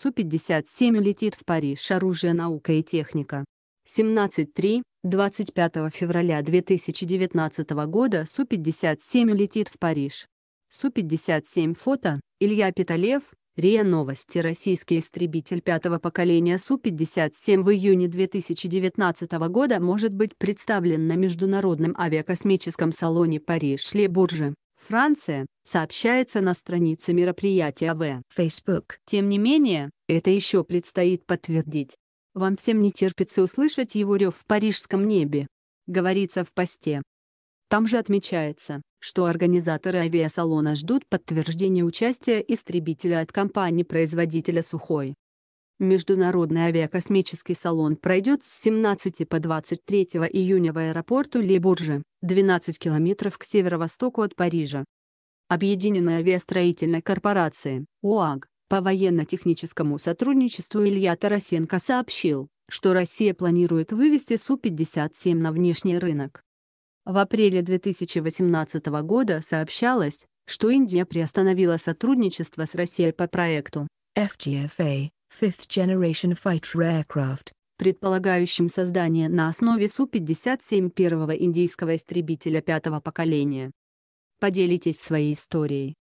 Су-57 летит в Париж оружие наука и техника. 17.3, 25 февраля 2019 года Су-57 летит в Париж. Су-57 фото, Илья Питалев, РИА Новости Российский истребитель пятого поколения Су-57 в июне 2019 года может быть представлен на Международном авиакосмическом салоне Париж-Ле-Бурже. Франция, сообщается на странице мероприятия в Facebook. Тем не менее, это еще предстоит подтвердить. Вам всем не терпится услышать его рев в парижском небе. Говорится в посте. Там же отмечается, что организаторы авиасалона ждут подтверждения участия истребителя от компании-производителя «Сухой». Международный авиакосмический салон пройдет с 17 по 23 июня в аэропорту Лебурже, 12 километров к северо-востоку от Парижа. Объединенной авиастроительной корпорации ОАГ по военно-техническому сотрудничеству Илья Тарасенко сообщил, что Россия планирует вывести Су-57 на внешний рынок. В апреле 2018 года сообщалось, что Индия приостановила сотрудничество с Россией по проекту FGFA Fifth Generation Fighter Aircraft, предполагающим создание на основе Су-57 первого индийского истребителя пятого поколения. Поделитесь своей историей.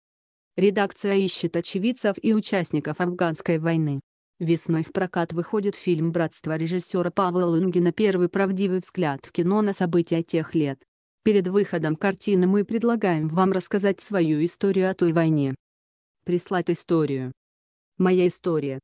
Редакция ищет очевидцев и участников афганской войны. Весной в прокат выходит фильм «Братство» режиссера Павла Лунгина «Первый правдивый взгляд в кино на события тех лет». Перед выходом картины мы предлагаем вам рассказать свою историю о той войне. Прислать историю. Моя история.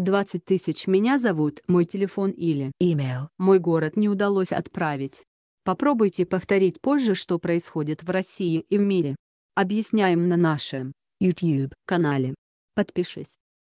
20 тысяч. Меня зовут, мой телефон или email. Мой город не удалось отправить. Попробуйте повторить позже, что происходит в России и в мире. Объясняем на нашем YouTube канале. Подпишись.